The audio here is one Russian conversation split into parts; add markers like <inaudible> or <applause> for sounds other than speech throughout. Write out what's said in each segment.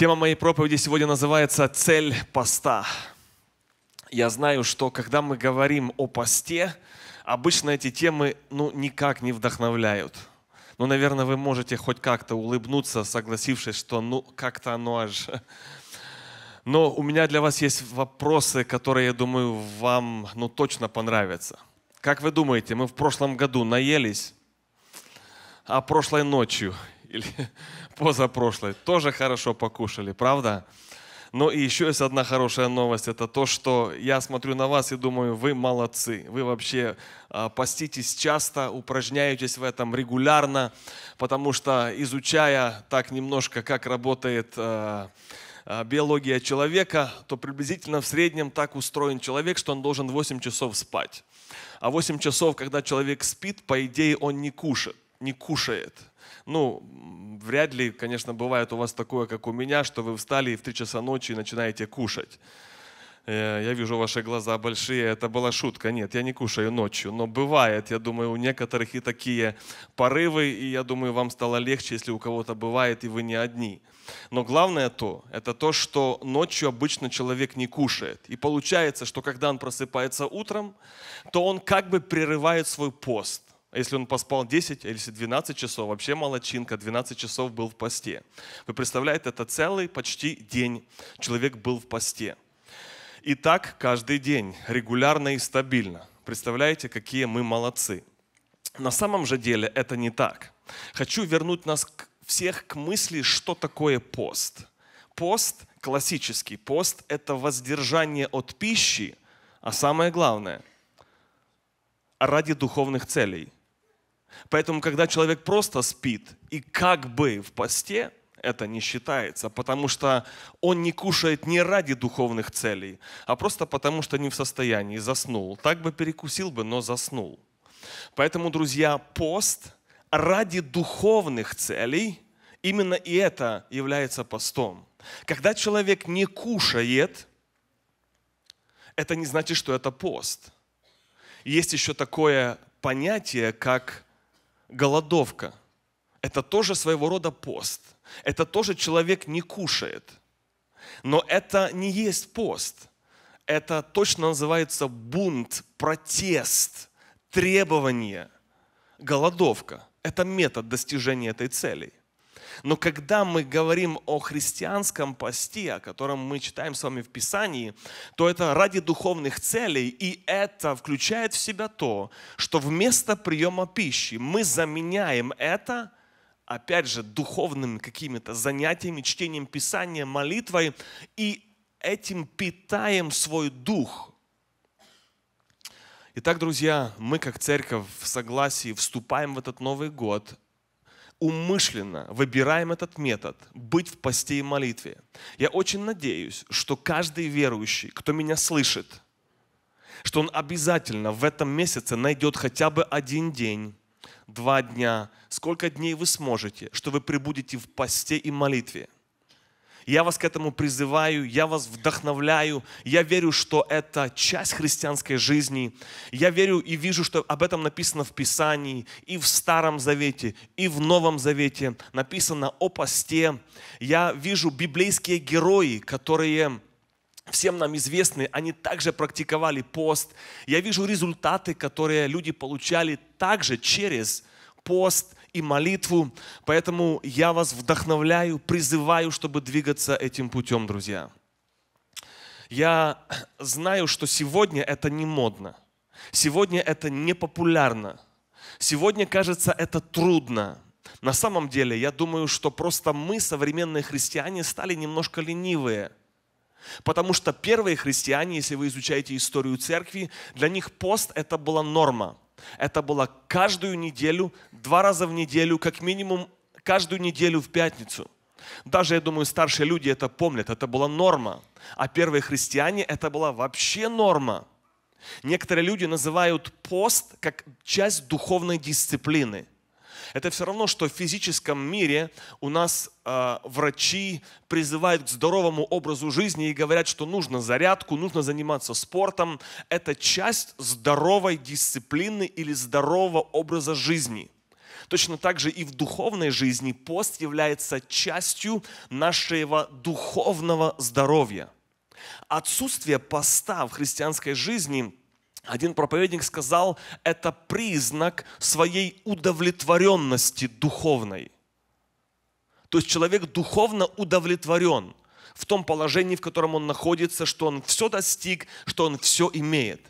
Тема моей проповеди сегодня называется «Цель поста». Я знаю, что когда мы говорим о посте, обычно эти темы ну, никак не вдохновляют. Ну, наверное, вы можете хоть как-то улыбнуться, согласившись, что ну как-то оно аж... Но у меня для вас есть вопросы, которые, я думаю, вам ну, точно понравятся. Как вы думаете, мы в прошлом году наелись, а прошлой ночью или позапрошлой. Тоже хорошо покушали, правда? Но ну и еще есть одна хорошая новость. Это то, что я смотрю на вас и думаю, вы молодцы. Вы вообще а, поститесь часто, упражняетесь в этом регулярно, потому что изучая так немножко, как работает а, а, биология человека, то приблизительно в среднем так устроен человек, что он должен 8 часов спать. А 8 часов, когда человек спит, по идее он не кушает, не кушает ну, вряд ли, конечно, бывает у вас такое, как у меня, что вы встали и в 3 часа ночи начинаете кушать. Э, я вижу ваши глаза большие, это была шутка. Нет, я не кушаю ночью, но бывает, я думаю, у некоторых и такие порывы, и я думаю, вам стало легче, если у кого-то бывает, и вы не одни. Но главное то, это то, что ночью обычно человек не кушает. И получается, что когда он просыпается утром, то он как бы прерывает свой пост. Если он поспал 10 или 12 часов, вообще молочинка, 12 часов был в посте. Вы представляете, это целый почти день человек был в посте. И так каждый день, регулярно и стабильно. Представляете, какие мы молодцы. На самом же деле это не так. Хочу вернуть нас всех к мысли, что такое пост. Пост, классический пост, это воздержание от пищи, а самое главное, ради духовных целей – Поэтому, когда человек просто спит и как бы в посте, это не считается, потому что он не кушает не ради духовных целей, а просто потому что не в состоянии, заснул. Так бы перекусил бы, но заснул. Поэтому, друзья, пост ради духовных целей, именно и это является постом. Когда человек не кушает, это не значит, что это пост. Есть еще такое понятие, как голодовка – это тоже своего рода пост. Это тоже человек не кушает. Но это не есть пост. Это точно называется бунт, протест, требование, голодовка. Это метод достижения этой цели. Но когда мы говорим о христианском посте, о котором мы читаем с вами в Писании, то это ради духовных целей, и это включает в себя то, что вместо приема пищи мы заменяем это – опять же, духовными какими-то занятиями, чтением Писания, молитвой, и этим питаем свой дух. Итак, друзья, мы как церковь в согласии вступаем в этот Новый год умышленно выбираем этот метод – быть в посте и молитве. Я очень надеюсь, что каждый верующий, кто меня слышит, что он обязательно в этом месяце найдет хотя бы один день, два дня, сколько дней вы сможете, что вы прибудете в посте и молитве – я вас к этому призываю, я вас вдохновляю. Я верю, что это часть христианской жизни. Я верю и вижу, что об этом написано в Писании, и в Старом Завете, и в Новом Завете. Написано о посте. Я вижу библейские герои, которые всем нам известны, они также практиковали пост. Я вижу результаты, которые люди получали также через пост – и молитву. Поэтому я вас вдохновляю, призываю, чтобы двигаться этим путем, друзья. Я знаю, что сегодня это не модно. Сегодня это не популярно. Сегодня, кажется, это трудно. На самом деле, я думаю, что просто мы, современные христиане, стали немножко ленивые. Потому что первые христиане, если вы изучаете историю церкви, для них пост – это была норма – это было каждую неделю, два раза в неделю, как минимум каждую неделю в пятницу. Даже, я думаю, старшие люди это помнят, это была норма. А первые христиане это была вообще норма. Некоторые люди называют пост как часть духовной дисциплины – это все равно, что в физическом мире у нас э, врачи призывают к здоровому образу жизни и говорят, что нужно зарядку, нужно заниматься спортом. Это часть здоровой дисциплины или здорового образа жизни. Точно так же и в духовной жизни пост является частью нашего духовного здоровья. Отсутствие поста в христианской жизни – один проповедник сказал, это признак своей удовлетворенности духовной. То есть человек духовно удовлетворен в том положении, в котором он находится, что он все достиг, что он все имеет.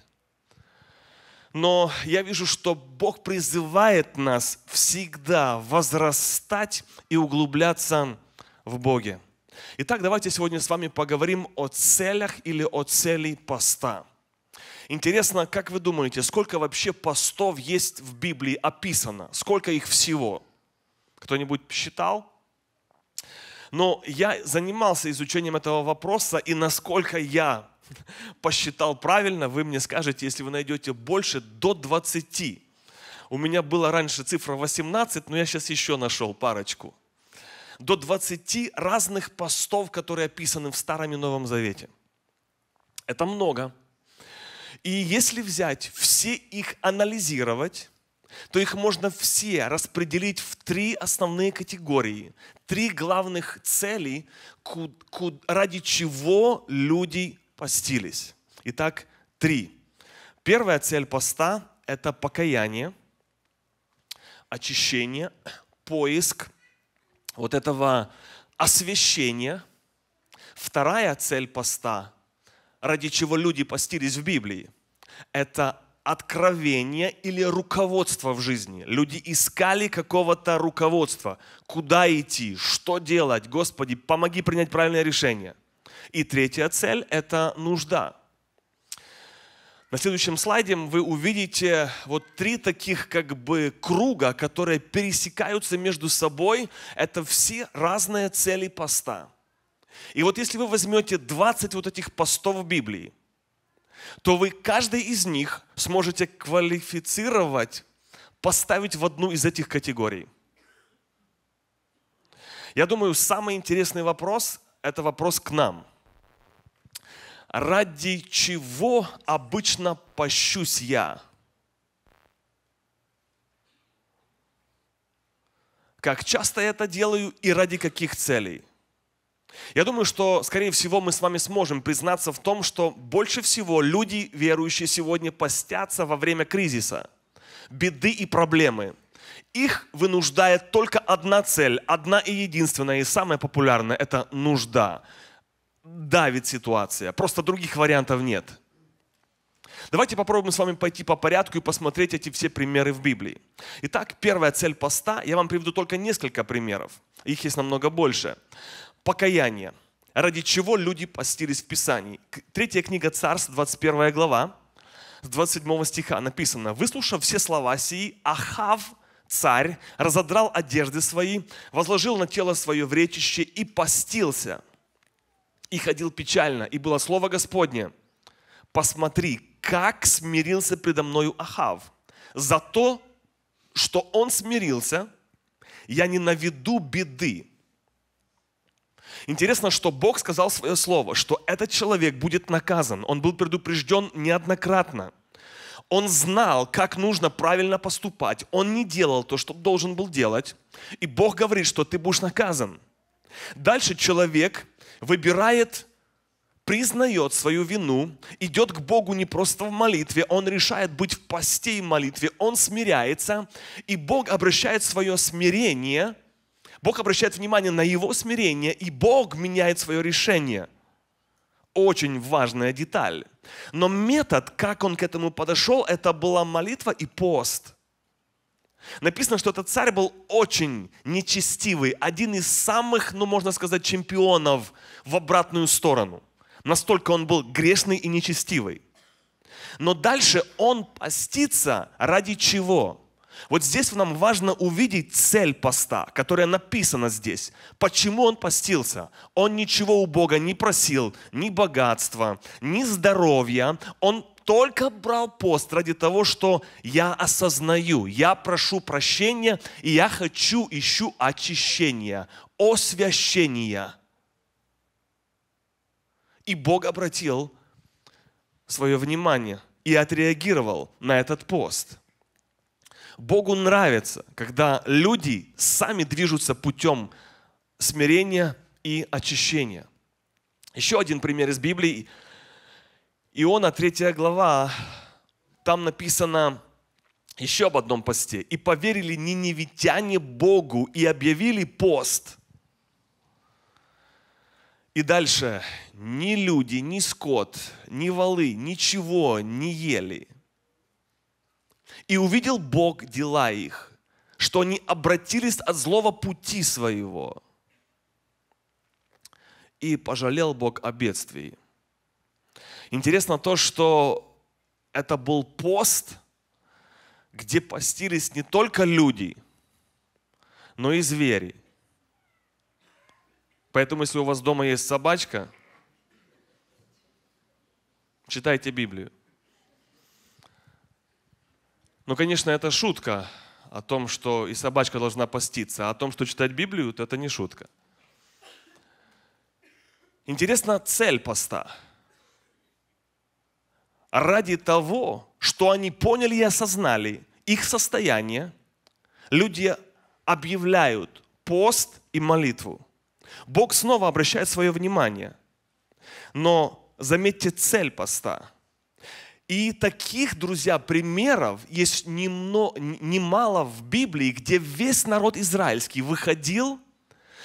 Но я вижу, что Бог призывает нас всегда возрастать и углубляться в Боге. Итак, давайте сегодня с вами поговорим о целях или о цели поста – Интересно, как вы думаете, сколько вообще постов есть в Библии описано? Сколько их всего? Кто-нибудь считал? Но я занимался изучением этого вопроса, и насколько я <laughs> посчитал правильно, вы мне скажете, если вы найдете больше, до 20. У меня была раньше цифра 18, но я сейчас еще нашел парочку. До 20 разных постов, которые описаны в Старом и Новом Завете. Это много. И если взять все их анализировать, то их можно все распределить в три основные категории, три главных цели, ради чего люди постились. Итак, три. Первая цель поста – это покаяние, очищение, поиск вот этого освящения. Вторая цель поста ради чего люди постились в Библии. Это откровение или руководство в жизни. Люди искали какого-то руководства. Куда идти? Что делать? Господи, помоги принять правильное решение. И третья цель – это нужда. На следующем слайде вы увидите вот три таких как бы круга, которые пересекаются между собой. Это все разные цели поста – и вот если вы возьмете 20 вот этих постов в Библии, то вы каждый из них сможете квалифицировать, поставить в одну из этих категорий. Я думаю, самый интересный вопрос – это вопрос к нам. Ради чего обычно пощусь я? Как часто я это делаю и ради каких целей? Я думаю, что, скорее всего, мы с вами сможем признаться в том, что больше всего люди, верующие сегодня, постятся во время кризиса, беды и проблемы. Их вынуждает только одна цель, одна и единственная, и самая популярная – это нужда. Давит ситуация, просто других вариантов нет. Давайте попробуем с вами пойти по порядку и посмотреть эти все примеры в Библии. Итак, первая цель поста, я вам приведу только несколько примеров, их есть намного больше покаяние, ради чего люди постились в Писании. Третья книга Царств, 21 глава, с 27 стиха написано, «Выслушав все слова сии, Ахав, царь, разодрал одежды свои, возложил на тело свое вречище и постился, и ходил печально, и было слово Господне, посмотри, как смирился предо мною Ахав, за то, что он смирился, я не наведу беды Интересно, что Бог сказал свое слово, что этот человек будет наказан. Он был предупрежден неоднократно. Он знал, как нужно правильно поступать. Он не делал то, что должен был делать. И Бог говорит, что ты будешь наказан. Дальше человек выбирает, признает свою вину, идет к Богу не просто в молитве, он решает быть в посте и молитве, он смиряется, и Бог обращает свое смирение – Бог обращает внимание на его смирение, и Бог меняет свое решение. Очень важная деталь. Но метод, как он к этому подошел, это была молитва и пост. Написано, что этот царь был очень нечестивый, один из самых, ну можно сказать, чемпионов в обратную сторону. Настолько он был грешный и нечестивый. Но дальше он постится ради чего? Вот здесь нам важно увидеть цель поста, которая написана здесь. Почему он постился? Он ничего у Бога не просил, ни богатства, ни здоровья. Он только брал пост ради того, что я осознаю, я прошу прощения, и я хочу, ищу очищения, освящения. И Бог обратил свое внимание и отреагировал на этот пост. Богу нравится, когда люди сами движутся путем смирения и очищения. Еще один пример из Библии. Иона 3 глава. Там написано еще об одном посте. «И поверили ниневитяне Богу и объявили пост». И дальше. «Ни люди, ни скот, ни волы, ничего не ели, и увидел Бог дела их, что они обратились от злого пути своего. И пожалел Бог о бедствии. Интересно то, что это был пост, где постились не только люди, но и звери. Поэтому, если у вас дома есть собачка, читайте Библию. Но, ну, конечно, это шутка о том, что и собачка должна поститься, а о том, что читать Библию, то это не шутка. Интересна цель поста. Ради того, что они поняли и осознали их состояние, люди объявляют пост и молитву. Бог снова обращает свое внимание. Но заметьте цель поста – и таких, друзья, примеров есть немало, в Библии, где весь народ израильский выходил,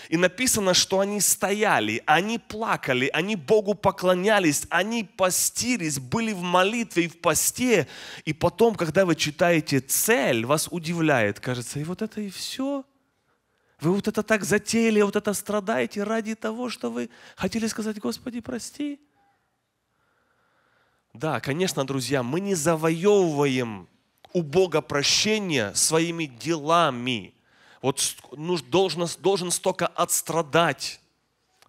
и написано, что они стояли, они плакали, они Богу поклонялись, они постились, были в молитве и в посте. И потом, когда вы читаете цель, вас удивляет, кажется, и вот это и все. Вы вот это так затеяли, а вот это страдаете ради того, что вы хотели сказать, Господи, прости. Да, конечно, друзья, мы не завоевываем у Бога прощение своими делами. Вот ну, должен, должен столько отстрадать,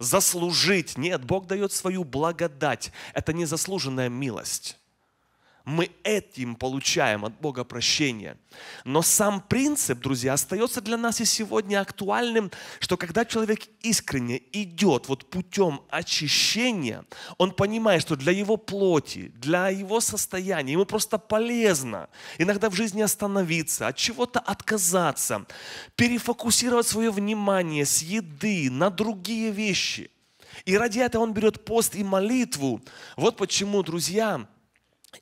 заслужить. Нет, Бог дает свою благодать. Это незаслуженная милость мы этим получаем от Бога прощение. Но сам принцип, друзья, остается для нас и сегодня актуальным, что когда человек искренне идет вот путем очищения, он понимает, что для его плоти, для его состояния ему просто полезно иногда в жизни остановиться, от чего-то отказаться, перефокусировать свое внимание с еды на другие вещи. И ради этого он берет пост и молитву. Вот почему, друзья,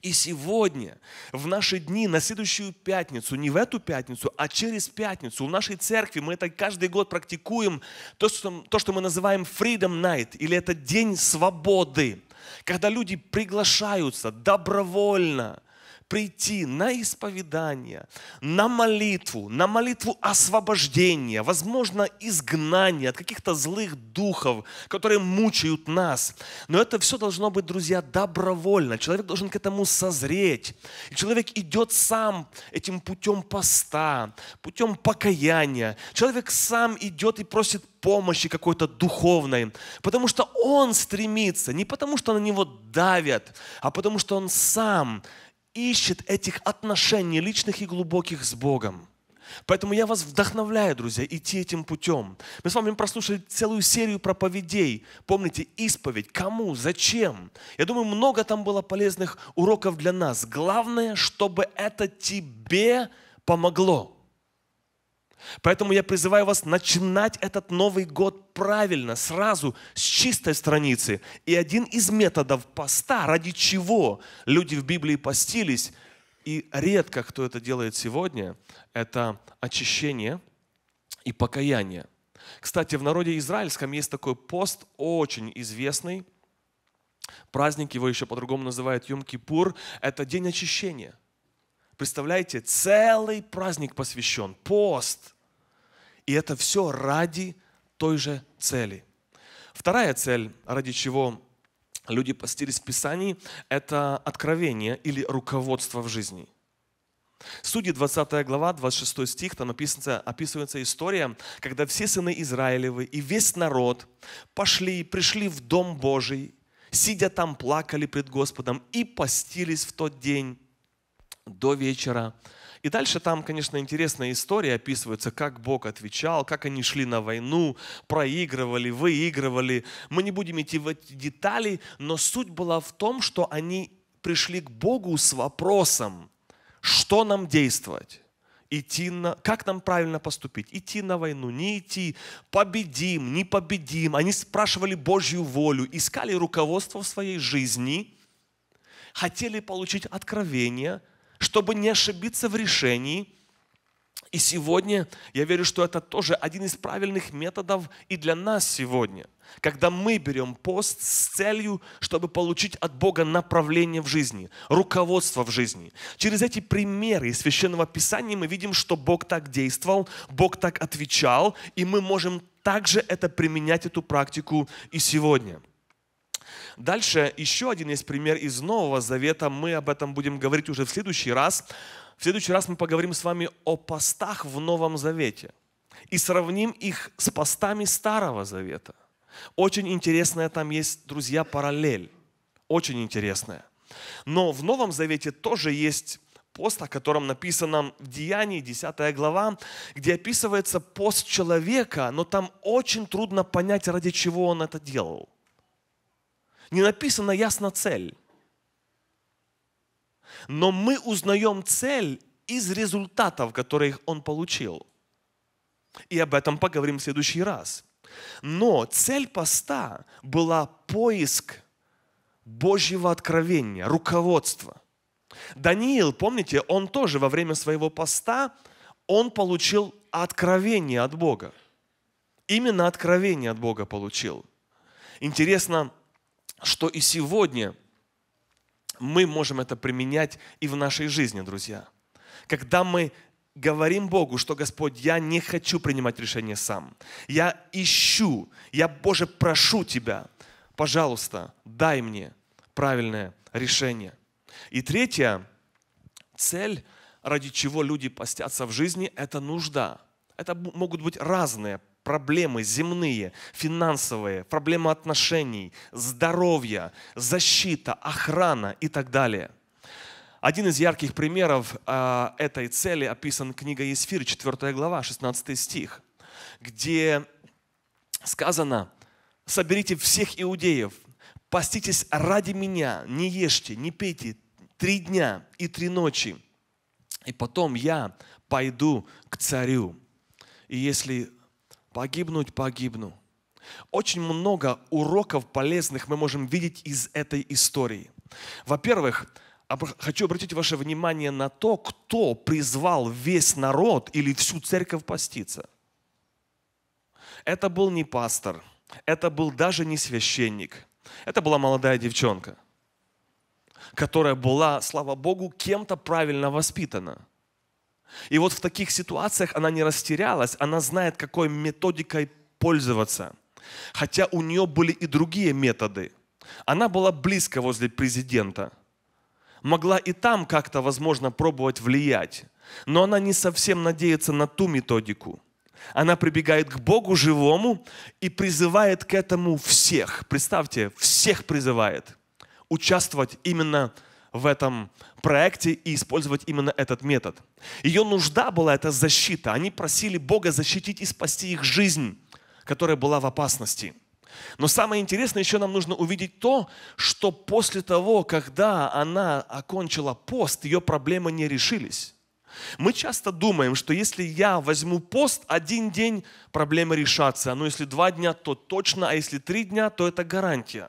и сегодня, в наши дни, на следующую пятницу, не в эту пятницу, а через пятницу, в нашей церкви мы это каждый год практикуем, то, что, то, что мы называем Freedom Night, или это День свободы, когда люди приглашаются добровольно прийти на исповедание, на молитву, на молитву освобождения, возможно, изгнания от каких-то злых духов, которые мучают нас. Но это все должно быть, друзья, добровольно. Человек должен к этому созреть. И человек идет сам этим путем поста, путем покаяния. Человек сам идет и просит помощи какой-то духовной, потому что он стремится, не потому что на него давят, а потому что он сам ищет этих отношений личных и глубоких с Богом. Поэтому я вас вдохновляю, друзья, идти этим путем. Мы с вами прослушали целую серию проповедей. Помните, исповедь, кому, зачем. Я думаю, много там было полезных уроков для нас. Главное, чтобы это тебе помогло. Поэтому я призываю вас начинать этот Новый год правильно, сразу, с чистой страницы. И один из методов поста, ради чего люди в Библии постились, и редко кто это делает сегодня, это очищение и покаяние. Кстати, в народе израильском есть такой пост, очень известный. Праздник его еще по-другому называют Йом-Кипур. Это день очищения – Представляете, целый праздник посвящен, пост. И это все ради той же цели. Вторая цель, ради чего люди постились в Писании, это откровение или руководство в жизни. Судьи 20 глава, 26 стих, там описывается, описывается история, когда все сыны Израилевы и весь народ пошли и пришли в Дом Божий, сидя там, плакали пред Господом и постились в тот день до вечера. И дальше там, конечно, интересная история описывается, как Бог отвечал, как они шли на войну, проигрывали, выигрывали. Мы не будем идти в эти детали, но суть была в том, что они пришли к Богу с вопросом, что нам действовать идти на... Как нам правильно поступить? Идти на войну, не идти, победим, не победим. Они спрашивали Божью волю, искали руководство в своей жизни, хотели получить откровение – чтобы не ошибиться в решении. И сегодня, я верю, что это тоже один из правильных методов и для нас сегодня, когда мы берем пост с целью, чтобы получить от Бога направление в жизни, руководство в жизни. Через эти примеры из Священного Писания мы видим, что Бог так действовал, Бог так отвечал, и мы можем также это применять, эту практику и сегодня – Дальше еще один есть пример из Нового Завета. Мы об этом будем говорить уже в следующий раз. В следующий раз мы поговорим с вами о постах в Новом Завете и сравним их с постами Старого Завета. Очень интересная там есть, друзья, параллель. Очень интересная. Но в Новом Завете тоже есть пост, о котором написано в Деянии, 10 глава, где описывается пост человека, но там очень трудно понять, ради чего он это делал не написана ясно цель. Но мы узнаем цель из результатов, которые он получил. И об этом поговорим в следующий раз. Но цель поста была поиск Божьего откровения, руководства. Даниил, помните, он тоже во время своего поста, он получил откровение от Бога. Именно откровение от Бога получил. Интересно, что и сегодня мы можем это применять и в нашей жизни, друзья. Когда мы говорим Богу, что Господь, я не хочу принимать решение сам. Я ищу, я, Боже, прошу Тебя, пожалуйста, дай мне правильное решение. И третья цель, ради чего люди постятся в жизни, это нужда. Это могут быть разные проблемы земные, финансовые, проблемы отношений, здоровья, защита, охрана и так далее. Один из ярких примеров э, этой цели описан книга Есфир, 4 глава, 16 стих, где сказано, «Соберите всех иудеев, поститесь ради меня, не ешьте, не пейте три дня и три ночи, и потом я пойду к царю». И если Погибнуть погибну. Очень много уроков полезных мы можем видеть из этой истории. Во-первых, хочу обратить ваше внимание на то, кто призвал весь народ или всю церковь поститься. Это был не пастор, это был даже не священник, это была молодая девчонка, которая была, слава Богу, кем-то правильно воспитана – и вот в таких ситуациях она не растерялась, она знает, какой методикой пользоваться. Хотя у нее были и другие методы. Она была близко возле президента. Могла и там как-то, возможно, пробовать влиять. Но она не совсем надеется на ту методику. Она прибегает к Богу живому и призывает к этому всех. Представьте, всех призывает участвовать именно в в этом проекте и использовать именно этот метод. Ее нужда была эта защита. Они просили Бога защитить и спасти их жизнь, которая была в опасности. Но самое интересное, еще нам нужно увидеть то, что после того, когда она окончила пост, ее проблемы не решились. Мы часто думаем, что если я возьму пост, один день проблемы решатся, но если два дня, то точно, а если три дня, то это гарантия.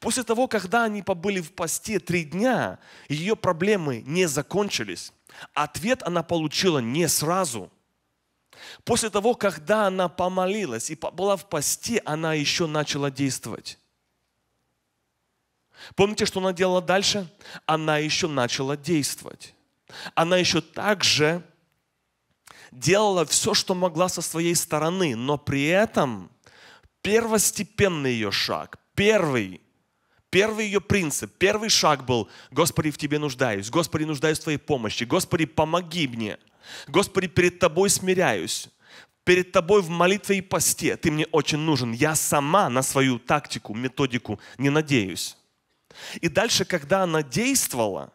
После того, когда они побыли в посте три дня, ее проблемы не закончились. Ответ она получила не сразу. После того, когда она помолилась и была в посте, она еще начала действовать. Помните, что она делала дальше? Она еще начала действовать. Она еще также делала все, что могла со своей стороны, но при этом первостепенный ее шаг, Первый, первый ее принцип, первый шаг был, Господи, в Тебе нуждаюсь, Господи, нуждаюсь в Твоей помощи, Господи, помоги мне, Господи, перед Тобой смиряюсь, перед Тобой в молитве и посте, Ты мне очень нужен, я сама на свою тактику, методику не надеюсь. И дальше, когда она действовала,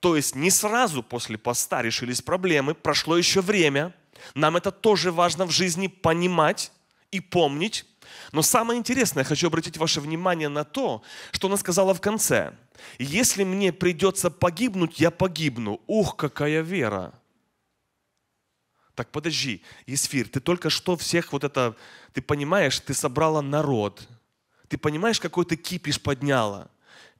то есть не сразу после поста решились проблемы, прошло еще время. Нам это тоже важно в жизни понимать и помнить. Но самое интересное, я хочу обратить ваше внимание на то, что она сказала в конце. «Если мне придется погибнуть, я погибну». Ух, какая вера! Так подожди, Есфир, ты только что всех вот это, ты понимаешь, ты собрала народ. Ты понимаешь, какой ты кипиш подняла.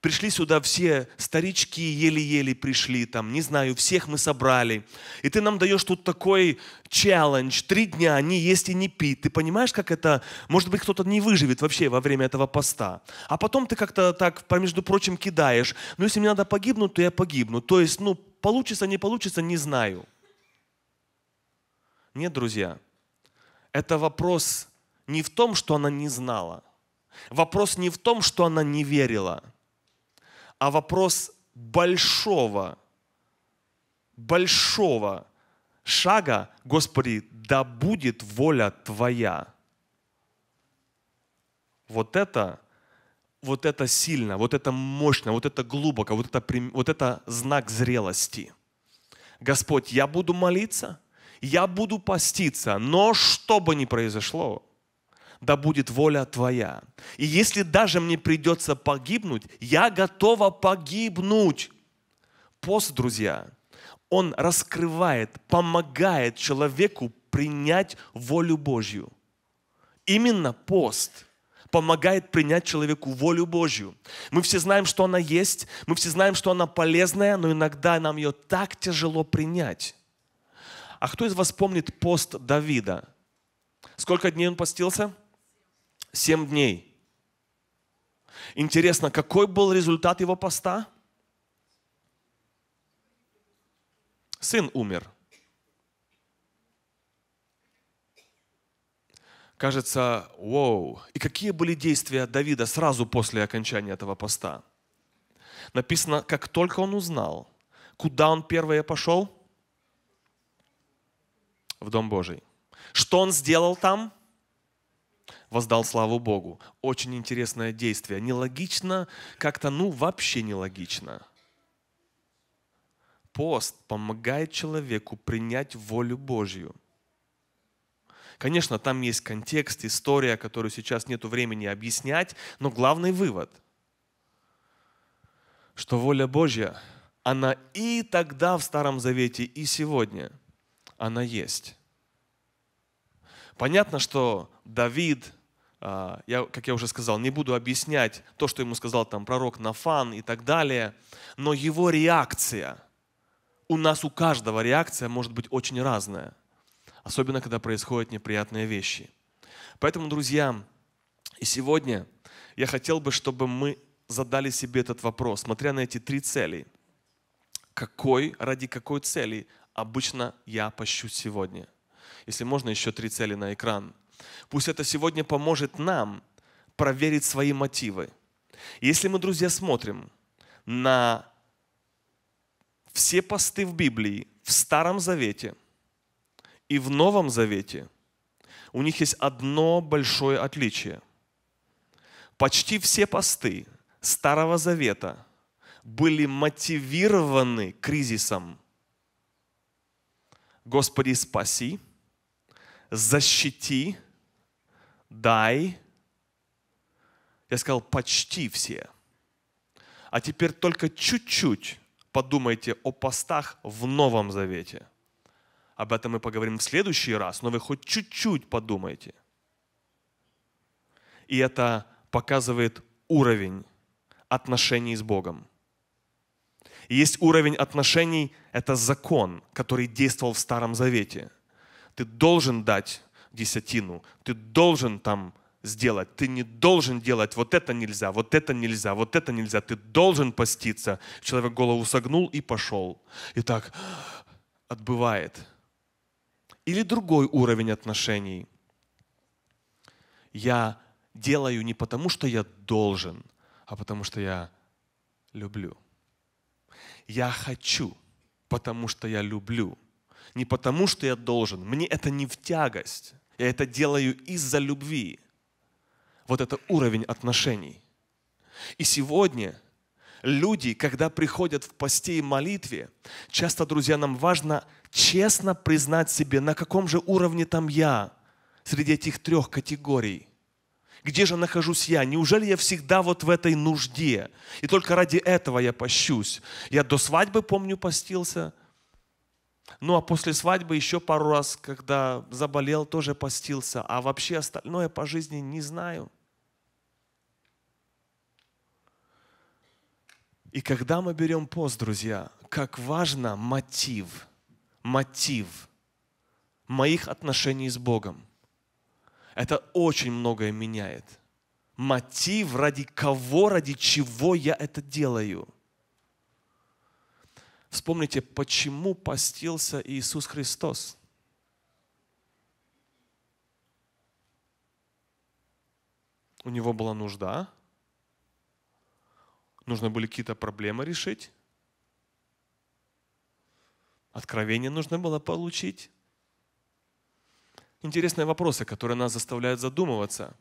Пришли сюда все старички, еле-еле пришли там, не знаю, всех мы собрали. И ты нам даешь тут такой челлендж, три дня не есть и не пить. Ты понимаешь, как это, может быть, кто-то не выживет вообще во время этого поста. А потом ты как-то так, между прочим, кидаешь. Ну, если мне надо погибнуть, то я погибну. То есть, ну, получится, не получится, не знаю. Нет, друзья, это вопрос не в том, что она не знала. Вопрос не в том, что она не верила – а вопрос большого, большого шага, Господи, да будет воля Твоя. Вот это, вот это сильно, вот это мощно, вот это глубоко, вот это, вот это знак зрелости. Господь, я буду молиться, я буду поститься, но что бы ни произошло, да будет воля Твоя. И если даже мне придется погибнуть, я готова погибнуть. Пост, друзья, он раскрывает, помогает человеку принять волю Божью. Именно пост помогает принять человеку волю Божью. Мы все знаем, что она есть, мы все знаем, что она полезная, но иногда нам ее так тяжело принять. А кто из вас помнит пост Давида? Сколько дней он постился? Семь дней. Интересно, какой был результат его поста? Сын умер. Кажется, вау. И какие были действия Давида сразу после окончания этого поста? Написано, как только он узнал, куда он первое пошел? В Дом Божий. Что он сделал там? воздал славу Богу. Очень интересное действие. Нелогично, как-то, ну, вообще нелогично. Пост помогает человеку принять волю Божью. Конечно, там есть контекст, история, которую сейчас нет времени объяснять, но главный вывод, что воля Божья, она и тогда в Старом Завете, и сегодня, она есть. Понятно, что Давид, а, я, как я уже сказал, не буду объяснять то, что ему сказал там пророк Нафан и так далее, но его реакция, у нас у каждого реакция может быть очень разная, особенно когда происходят неприятные вещи. Поэтому, друзья, и сегодня я хотел бы, чтобы мы задали себе этот вопрос, смотря на эти три цели. Какой, ради какой цели обычно я пощу сегодня? Если можно, еще три цели на экран – Пусть это сегодня поможет нам проверить свои мотивы. Если мы, друзья, смотрим на все посты в Библии, в Старом Завете и в Новом Завете, у них есть одно большое отличие. Почти все посты Старого Завета были мотивированы кризисом. Господи, спаси, защити, дай. Я сказал, почти все. А теперь только чуть-чуть подумайте о постах в Новом Завете. Об этом мы поговорим в следующий раз, но вы хоть чуть-чуть подумайте. И это показывает уровень отношений с Богом. И есть уровень отношений, это закон, который действовал в Старом Завете. Ты должен дать десятину. Ты должен там сделать. Ты не должен делать вот это нельзя, вот это нельзя, вот это нельзя. Ты должен поститься. Человек голову согнул и пошел. И так отбывает. Или другой уровень отношений. Я делаю не потому, что я должен, а потому что я люблю. Я хочу, потому что я люблю не потому, что я должен. Мне это не в тягость. Я это делаю из-за любви. Вот это уровень отношений. И сегодня люди, когда приходят в посте и молитве, часто, друзья, нам важно честно признать себе, на каком же уровне там я среди этих трех категорий. Где же нахожусь я? Неужели я всегда вот в этой нужде? И только ради этого я пощусь. Я до свадьбы, помню, постился, ну а после свадьбы еще пару раз, когда заболел, тоже постился. А вообще остальное по жизни не знаю. И когда мы берем пост, друзья, как важно мотив, мотив моих отношений с Богом. Это очень многое меняет. Мотив, ради кого, ради чего я это делаю – Вспомните, почему постился Иисус Христос. У него была нужда, нужно были какие-то проблемы решить, откровение нужно было получить. Интересные вопросы, которые нас заставляют задумываться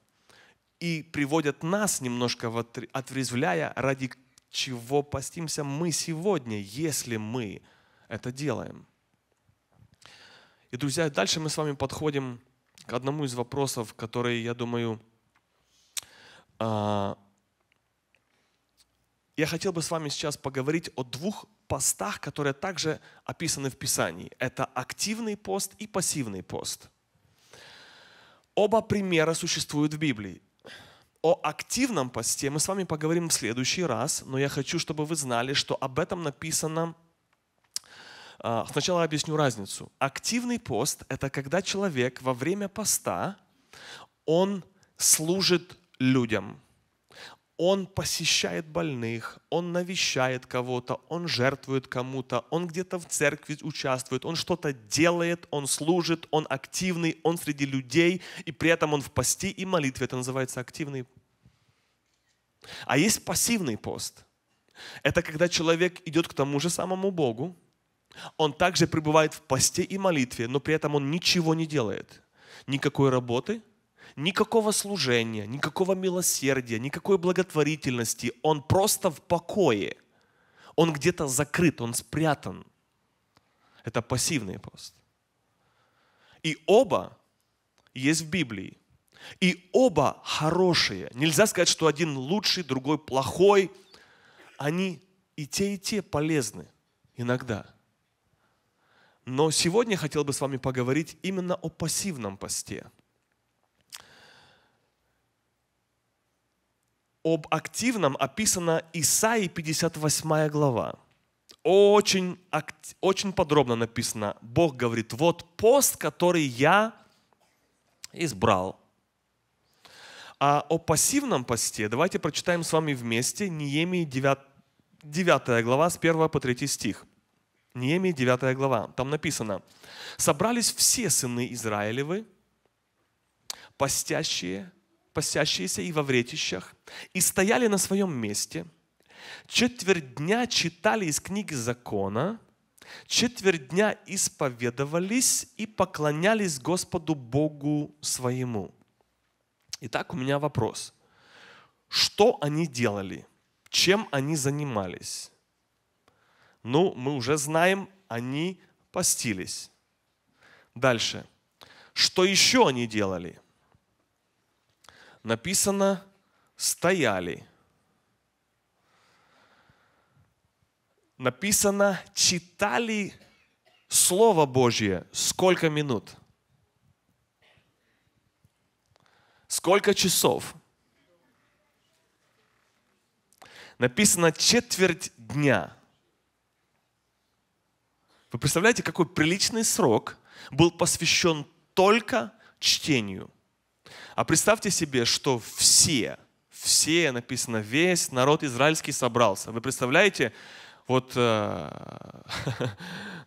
и приводят нас немножко отрезвляя ради чего постимся мы сегодня, если мы это делаем. И, друзья, дальше мы с вами подходим к одному из вопросов, который, я думаю, а, я хотел бы с вами сейчас поговорить о двух постах, которые также описаны в Писании. Это активный пост и пассивный пост. Оба примера существуют в Библии. О активном посте мы с вами поговорим в следующий раз, но я хочу, чтобы вы знали, что об этом написано а, Сначала объясню разницу. Активный пост – это когда человек во время поста, он служит людям – он посещает больных, он навещает кого-то, он жертвует кому-то, он где-то в церкви участвует, он что-то делает, он служит, он активный, он среди людей, и при этом он в посте и молитве. Это называется активный. А есть пассивный пост. Это когда человек идет к тому же самому Богу, он также пребывает в посте и молитве, но при этом он ничего не делает. Никакой работы, никакого служения, никакого милосердия, никакой благотворительности. Он просто в покое. Он где-то закрыт, он спрятан. Это пассивный пост. И оба есть в Библии. И оба хорошие. Нельзя сказать, что один лучший, другой плохой. Они и те, и те полезны иногда. Но сегодня я хотел бы с вами поговорить именно о пассивном посте – об активном описана Исаии 58 глава. Очень, очень подробно написано. Бог говорит, вот пост, который я избрал. А о пассивном посте давайте прочитаем с вами вместе Неемии 9, 9 глава с 1 по 3 стих. Неемии 9 глава. Там написано, «Собрались все сыны Израилевы, постящие пасящиеся и во вретищах, и стояли на своем месте, четверть дня читали из книги закона, четверть дня исповедовались и поклонялись Господу Богу своему. Итак, у меня вопрос. Что они делали? Чем они занимались? Ну, мы уже знаем, они постились. Дальше. Что еще они делали? написано «стояли». Написано «читали Слово Божье». Сколько минут? Сколько часов? Написано четверть дня. Вы представляете, какой приличный срок был посвящен только чтению – а представьте себе, что все, все, написано, весь народ израильский собрался. Вы представляете, вот, э, <laughs>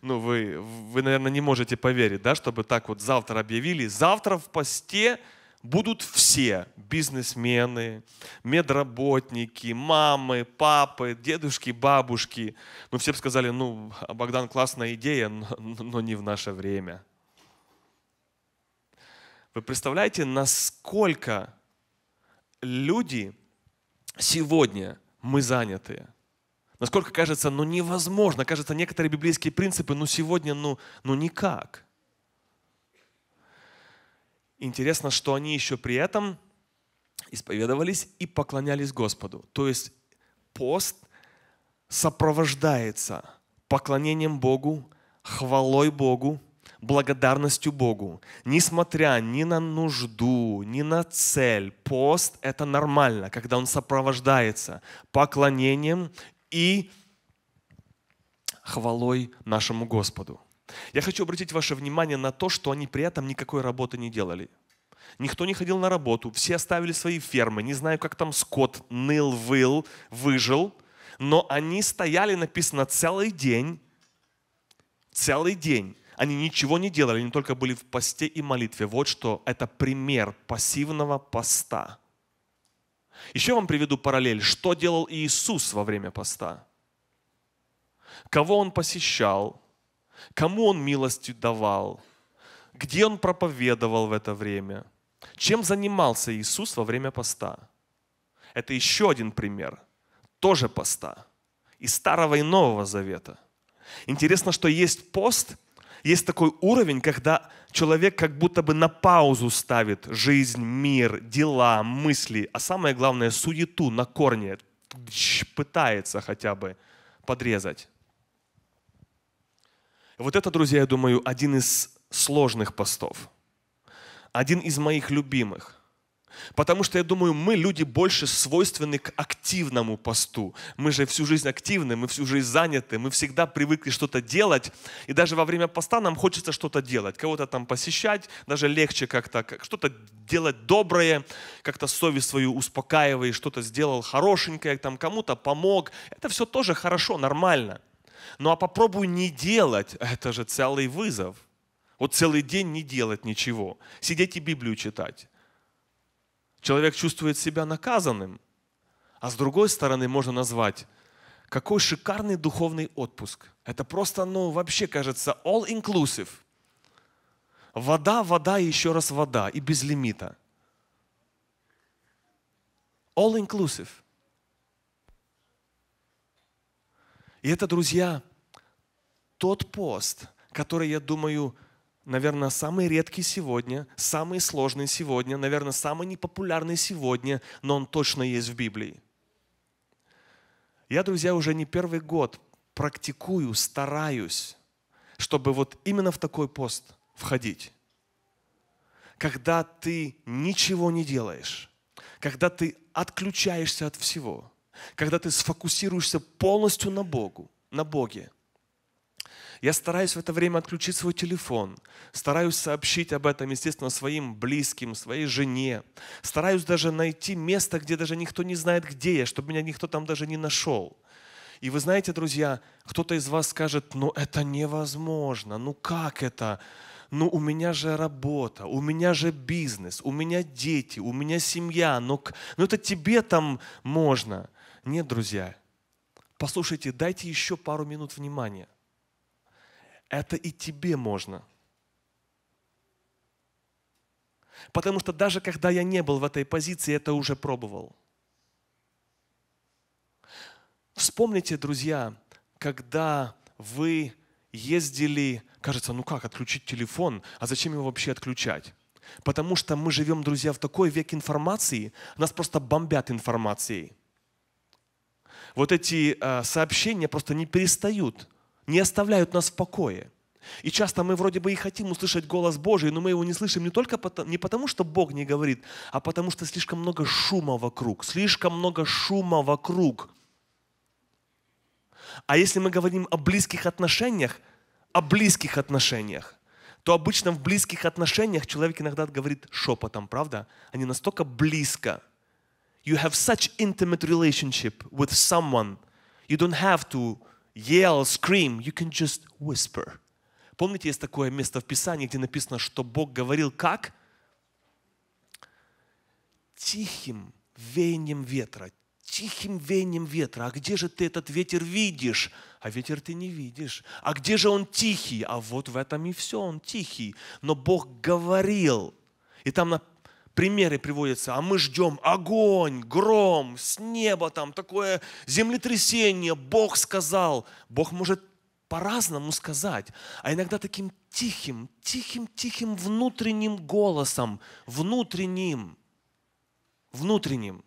ну вы, вы, наверное, не можете поверить, да, чтобы так вот завтра объявили, завтра в посте будут все бизнесмены, медработники, мамы, папы, дедушки, бабушки. Ну, все бы сказали, ну, Богдан, классная идея, но, но не в наше время. Вы представляете, насколько люди сегодня мы заняты? Насколько кажется, ну невозможно, кажется, некоторые библейские принципы, ну сегодня, ну, ну никак. Интересно, что они еще при этом исповедовались и поклонялись Господу. То есть пост сопровождается поклонением Богу, хвалой Богу, благодарностью Богу, несмотря ни на нужду, ни на цель. Пост – это нормально, когда он сопровождается поклонением и хвалой нашему Господу. Я хочу обратить ваше внимание на то, что они при этом никакой работы не делали. Никто не ходил на работу, все оставили свои фермы. Не знаю, как там скот ныл, выл, выжил. Но они стояли, написано, целый день. Целый день. Они ничего не делали, они только были в посте и молитве. Вот что это пример пассивного поста. Еще вам приведу параллель, что делал Иисус во время поста. Кого он посещал, кому он милостью давал, где он проповедовал в это время, чем занимался Иисус во время поста. Это еще один пример, тоже поста, из Старого и Нового Завета. Интересно, что есть пост – есть такой уровень, когда человек как будто бы на паузу ставит жизнь, мир, дела, мысли, а самое главное суету на корне, пытается хотя бы подрезать. Вот это, друзья, я думаю, один из сложных постов. Один из моих любимых – Потому что, я думаю, мы, люди, больше свойственны к активному посту. Мы же всю жизнь активны, мы всю жизнь заняты, мы всегда привыкли что-то делать. И даже во время поста нам хочется что-то делать, кого-то там посещать, даже легче как-то, как, что-то делать доброе, как-то совесть свою успокаиваешь, что-то сделал хорошенькое, там кому-то помог. Это все тоже хорошо, нормально. Ну а попробуй не делать, а это же целый вызов. Вот целый день не делать ничего, сидеть и Библию читать человек чувствует себя наказанным. А с другой стороны можно назвать, какой шикарный духовный отпуск. Это просто, ну, вообще кажется, all-inclusive. Вода, вода и еще раз вода, и без лимита. All-inclusive. И это, друзья, тот пост, который, я думаю, наверное, самый редкий сегодня, самый сложный сегодня, наверное, самый непопулярный сегодня, но он точно есть в Библии. Я, друзья, уже не первый год практикую, стараюсь, чтобы вот именно в такой пост входить. Когда ты ничего не делаешь, когда ты отключаешься от всего, когда ты сфокусируешься полностью на Богу, на Боге – я стараюсь в это время отключить свой телефон, стараюсь сообщить об этом, естественно, своим близким, своей жене. Стараюсь даже найти место, где даже никто не знает, где я, чтобы меня никто там даже не нашел. И вы знаете, друзья, кто-то из вас скажет, ну это невозможно, ну как это? Ну у меня же работа, у меня же бизнес, у меня дети, у меня семья, ну, ну это тебе там можно. Нет, друзья, послушайте, дайте еще пару минут внимания это и тебе можно. Потому что даже когда я не был в этой позиции, это уже пробовал. Вспомните, друзья, когда вы ездили, кажется, ну как отключить телефон, а зачем его вообще отключать? Потому что мы живем, друзья, в такой век информации, нас просто бомбят информацией. Вот эти э, сообщения просто не перестают не оставляют нас в покое. И часто мы вроде бы и хотим услышать голос Божий, но мы его не слышим не только потому, не потому, что Бог не говорит, а потому что слишком много шума вокруг, слишком много шума вокруг. А если мы говорим о близких отношениях, о близких отношениях, то обычно в близких отношениях человек иногда говорит шепотом, правда? Они настолько близко. You have such intimate relationship with someone. You don't have to yell, scream, you can just whisper. Помните, есть такое место в Писании, где написано, что Бог говорил как? Тихим веянием ветра, тихим веянием ветра. А где же ты этот ветер видишь? А ветер ты не видишь. А где же он тихий? А вот в этом и все, он тихий. Но Бог говорил. И там примеры приводятся, а мы ждем огонь, гром, с неба там такое землетрясение, Бог сказал. Бог может по-разному сказать, а иногда таким тихим, тихим, тихим внутренним голосом, внутренним, внутренним.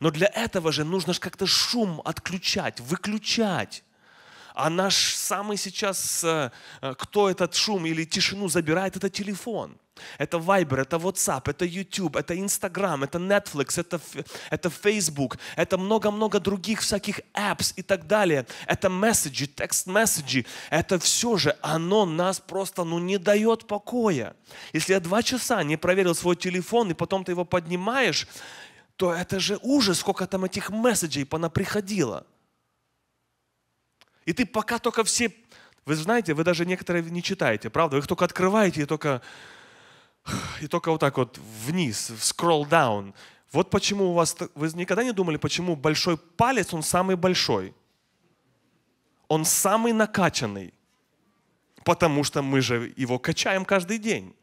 Но для этого же нужно же как-то шум отключать, выключать. А наш самый сейчас, э, э, кто этот шум или тишину забирает, это телефон – это Viber, это WhatsApp, это YouTube, это Instagram, это Netflix, это, это Facebook, это много-много других всяких apps и так далее. Это месседжи, текст-месседжи. Это все же, оно нас просто ну, не дает покоя. Если я два часа не проверил свой телефон, и потом ты его поднимаешь, то это же ужас, сколько там этих месседжей понаприходило. И ты пока только все... Вы знаете, вы даже некоторые не читаете, правда? Вы их только открываете и только и только вот так вот вниз, scroll down. Вот почему у вас... Вы никогда не думали, почему большой палец, он самый большой? Он самый накачанный. Потому что мы же его качаем каждый день.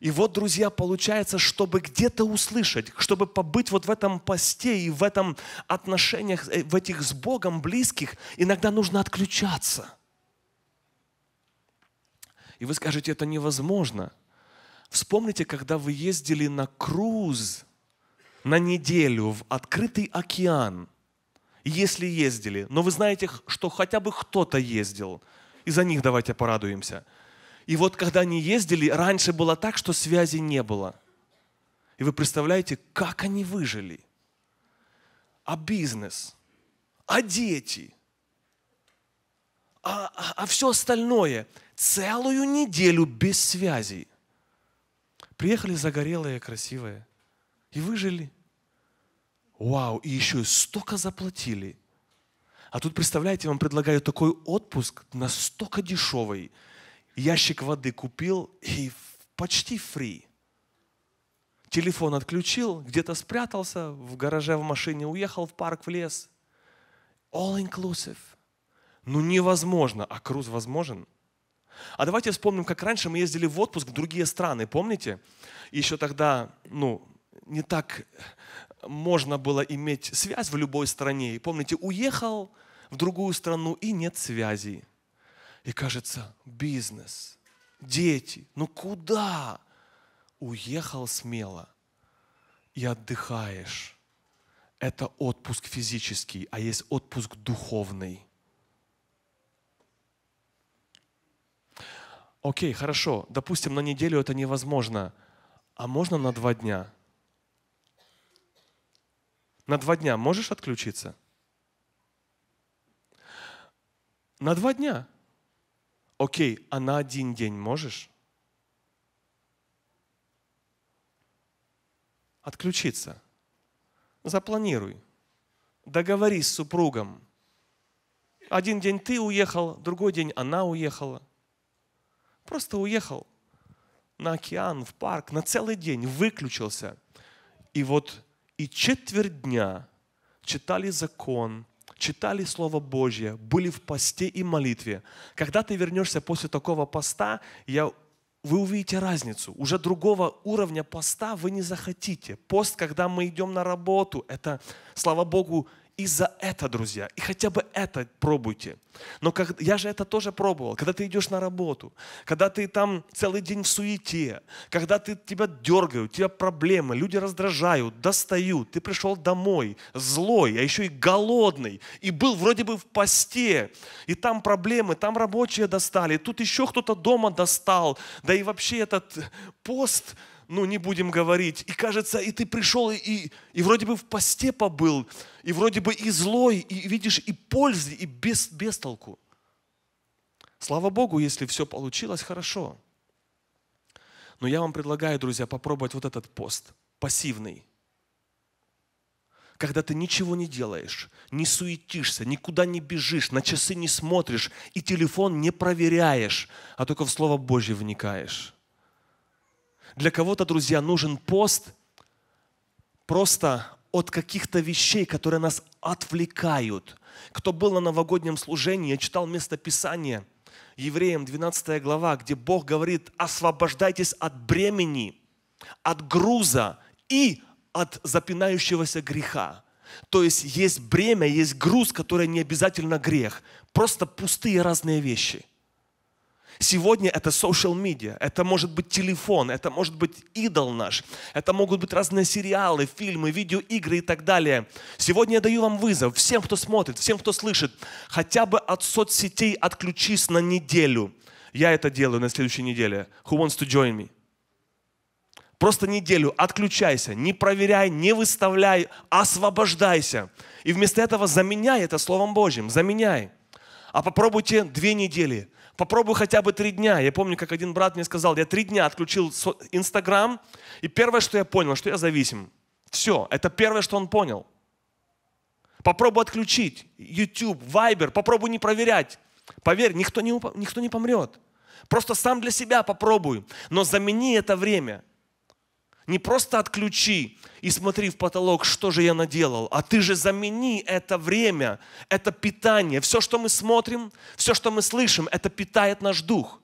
И вот, друзья, получается, чтобы где-то услышать, чтобы побыть вот в этом посте и в этом отношениях, э, в этих с Богом близких, иногда нужно отключаться – и вы скажете, это невозможно. Вспомните, когда вы ездили на круз на неделю в открытый океан, если ездили, но вы знаете, что хотя бы кто-то ездил, и за них давайте порадуемся. И вот когда они ездили, раньше было так, что связи не было. И вы представляете, как они выжили. А бизнес, а дети – а, а, а все остальное целую неделю без связей. Приехали загорелые, красивые, и выжили. Вау, и еще и столько заплатили. А тут, представляете, вам предлагают такой отпуск, настолько дешевый. Ящик воды купил и почти фри. Телефон отключил, где-то спрятался, в гараже, в машине уехал в парк, в лес. All inclusive. Ну невозможно, а круз возможен. А давайте вспомним, как раньше мы ездили в отпуск в другие страны, помните? Еще тогда, ну, не так можно было иметь связь в любой стране. И помните, уехал в другую страну и нет связи. И кажется, бизнес, дети, ну куда? Уехал смело и отдыхаешь. Это отпуск физический, а есть отпуск духовный. Окей, хорошо, допустим, на неделю это невозможно, а можно на два дня? На два дня можешь отключиться? На два дня. Окей, а на один день можешь? Отключиться. Запланируй. Договорись с супругом. Один день ты уехал, другой день она уехала – Просто уехал на океан, в парк, на целый день, выключился. И вот и четверть дня читали закон, читали Слово Божье, были в посте и молитве. Когда ты вернешься после такого поста, я вы увидите разницу. Уже другого уровня поста вы не захотите. Пост, когда мы идем на работу, это, слава Богу, и за это, друзья. И хотя бы это пробуйте. Но как, я же это тоже пробовал. Когда ты идешь на работу, когда ты там целый день в суете, когда ты, тебя дергают, у тебя проблемы, люди раздражают, достают, ты пришел домой злой, а еще и голодный, и был вроде бы в посте, и там проблемы, там рабочие достали, тут еще кто-то дома достал, да и вообще этот пост – ну, не будем говорить. И кажется, и ты пришел, и, и вроде бы в посте побыл, и вроде бы и злой, и видишь, и пользы, и без, без толку. Слава Богу, если все получилось, хорошо. Но я вам предлагаю, друзья, попробовать вот этот пост, пассивный. Когда ты ничего не делаешь, не суетишься, никуда не бежишь, на часы не смотришь и телефон не проверяешь, а только в Слово Божье вникаешь. Для кого-то, друзья, нужен пост просто от каких-то вещей, которые нас отвлекают. Кто был на новогоднем служении, я читал место Писания, Евреям 12 глава, где Бог говорит, освобождайтесь от бремени, от груза и от запинающегося греха. То есть есть бремя, есть груз, который не обязательно грех. Просто пустые разные вещи – Сегодня это social media, это может быть телефон, это может быть идол наш, это могут быть разные сериалы, фильмы, видеоигры и так далее. Сегодня я даю вам вызов всем, кто смотрит, всем, кто слышит, хотя бы от соцсетей отключись на неделю. Я это делаю на следующей неделе. Who wants to join me? Просто неделю отключайся, не проверяй, не выставляй, освобождайся. И вместо этого заменяй это Словом Божьим, заменяй. А попробуйте две недели – попробуй хотя бы три дня. Я помню, как один брат мне сказал, я три дня отключил Инстаграм, и первое, что я понял, что я зависим. Все, это первое, что он понял. Попробуй отключить YouTube, Viber, попробуй не проверять. Поверь, никто не, никто не помрет. Просто сам для себя попробуй, но замени это время. Не просто отключи, и смотри в потолок, что же я наделал. А ты же замени это время, это питание. Все, что мы смотрим, все, что мы слышим, это питает наш дух.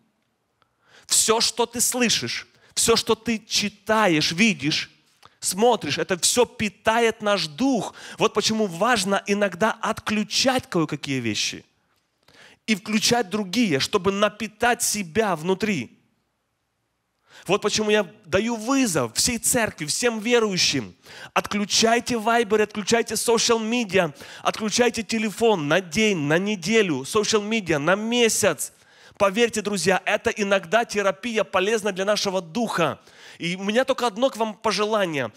Все, что ты слышишь, все, что ты читаешь, видишь, смотришь, это все питает наш дух. Вот почему важно иногда отключать кое-какие вещи и включать другие, чтобы напитать себя внутри – вот почему я даю вызов всей церкви, всем верующим. Отключайте Viber, отключайте social media, отключайте телефон на день, на неделю, social media на месяц. Поверьте, друзья, это иногда терапия полезна для нашего духа. И у меня только одно к вам пожелание.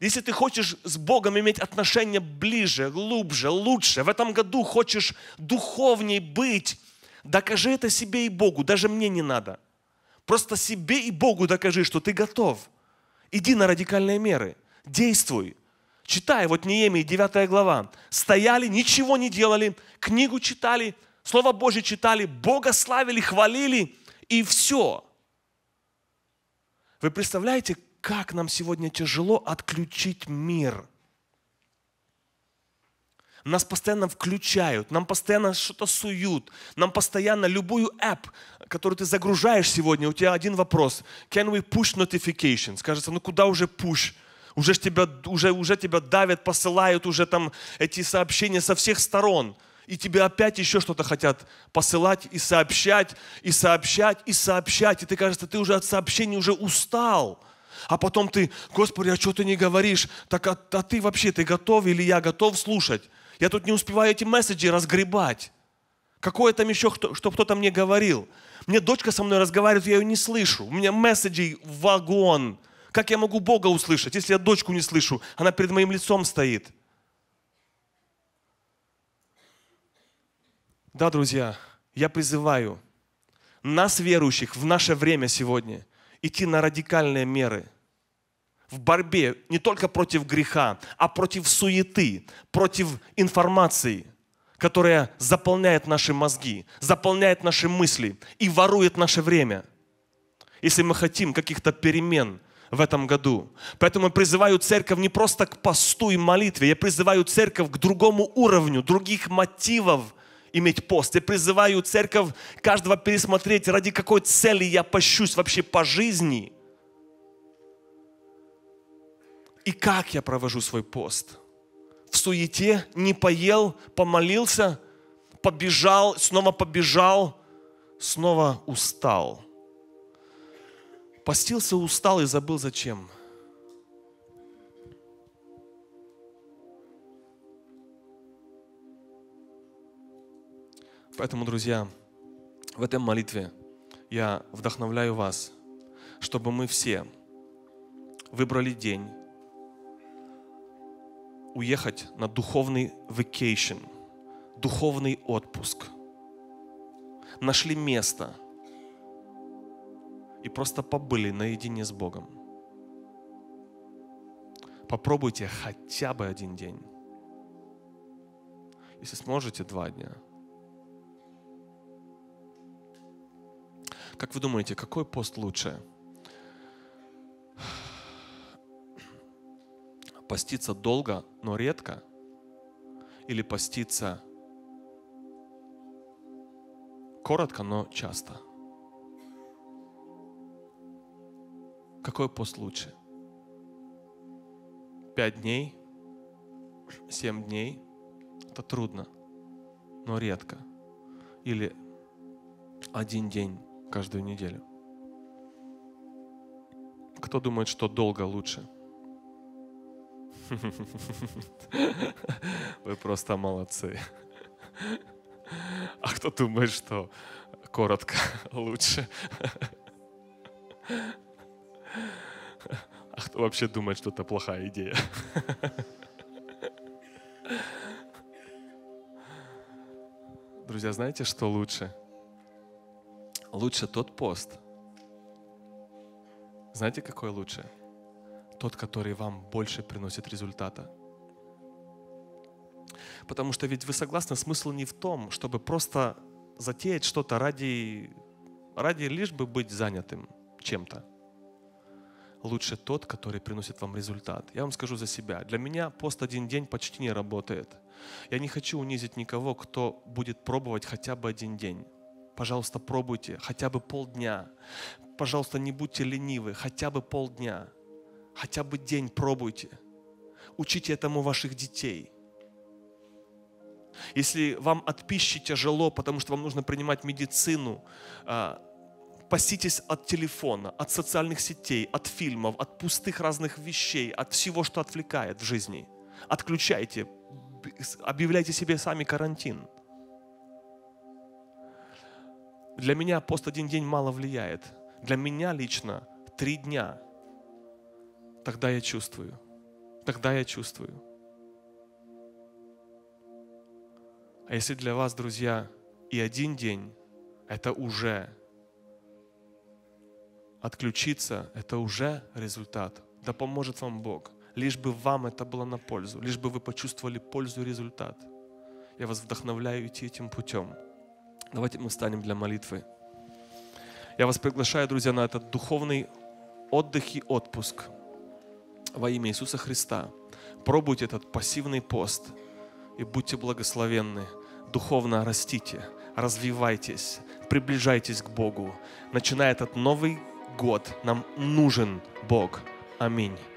Если ты хочешь с Богом иметь отношения ближе, глубже, лучше, в этом году хочешь духовней быть, докажи это себе и Богу, даже мне не надо – Просто себе и Богу докажи, что ты готов. Иди на радикальные меры. Действуй. Читай, вот Неемия 9 глава. Стояли, ничего не делали, книгу читали, Слово Божье читали, Бога славили, хвалили, и все. Вы представляете, как нам сегодня тяжело отключить мир – нас постоянно включают, нам постоянно что-то суют, нам постоянно любую app, которую ты загружаешь сегодня, у тебя один вопрос. Can we push notifications? Скажется, ну куда уже push? Уже тебя, уже, уже тебя давят, посылают уже там эти сообщения со всех сторон. И тебе опять еще что-то хотят посылать и сообщать, и сообщать, и сообщать. И ты, кажется, ты уже от сообщений уже устал. А потом ты, Господи, а что ты не говоришь? Так а, а ты вообще, ты готов или я готов слушать? Я тут не успеваю эти месседжи разгребать. Какое там еще, кто, что кто-то мне говорил. Мне дочка со мной разговаривает, я ее не слышу. У меня месседжей вагон. Как я могу Бога услышать, если я дочку не слышу? Она перед моим лицом стоит. Да, друзья, я призываю нас, верующих, в наше время сегодня идти на радикальные меры – в борьбе не только против греха, а против суеты, против информации, которая заполняет наши мозги, заполняет наши мысли и ворует наше время. Если мы хотим каких-то перемен в этом году. Поэтому я призываю церковь не просто к посту и молитве, я призываю церковь к другому уровню, других мотивов – иметь пост. Я призываю церковь каждого пересмотреть, ради какой цели я пощусь вообще по жизни и как я провожу свой пост. В суете не поел, помолился, побежал, снова побежал, снова устал. Постился, устал и забыл зачем. Поэтому, друзья, в этой молитве я вдохновляю вас, чтобы мы все выбрали день, уехать на духовный vacation, духовный отпуск. Нашли место и просто побыли наедине с Богом. Попробуйте хотя бы один день. Если сможете, два дня. Как вы думаете, какой пост лучше – Поститься долго, но редко? Или поститься коротко, но часто? Какой пост лучше? Пять дней? Семь дней? Это трудно, но редко. Или один день каждую неделю. Кто думает, что долго лучше? <laughs> Вы просто молодцы. А кто думает, что коротко <laughs> лучше? А кто вообще думает, что это плохая идея? Друзья, знаете, что лучше? Лучше тот пост. Знаете, какой лучше? тот, который вам больше приносит результата. Потому что ведь вы согласны, смысл не в том, чтобы просто затеять что-то ради, ради лишь бы быть занятым чем-то. Лучше тот, который приносит вам результат. Я вам скажу за себя. Для меня пост один день почти не работает. Я не хочу унизить никого, кто будет пробовать хотя бы один день. Пожалуйста, пробуйте хотя бы полдня. Пожалуйста, не будьте ленивы хотя бы полдня. Хотя бы день пробуйте. Учите этому ваших детей. Если вам от пищи тяжело, потому что вам нужно принимать медицину, а, паситесь от телефона, от социальных сетей, от фильмов, от пустых разных вещей, от всего, что отвлекает в жизни. Отключайте, объявляйте себе сами карантин. Для меня пост один день мало влияет. Для меня лично три дня – тогда я чувствую, тогда я чувствую. А если для вас, друзья, и один день – это уже отключиться – это уже результат. Да поможет вам Бог. Лишь бы вам это было на пользу, лишь бы вы почувствовали пользу и результат. Я вас вдохновляю идти этим путем. Давайте мы встанем для молитвы. Я вас приглашаю, друзья, на этот духовный отдых и отпуск – во имя Иисуса Христа. Пробуйте этот пассивный пост и будьте благословенны. Духовно растите, развивайтесь, приближайтесь к Богу. Начиная этот Новый год, нам нужен Бог. Аминь.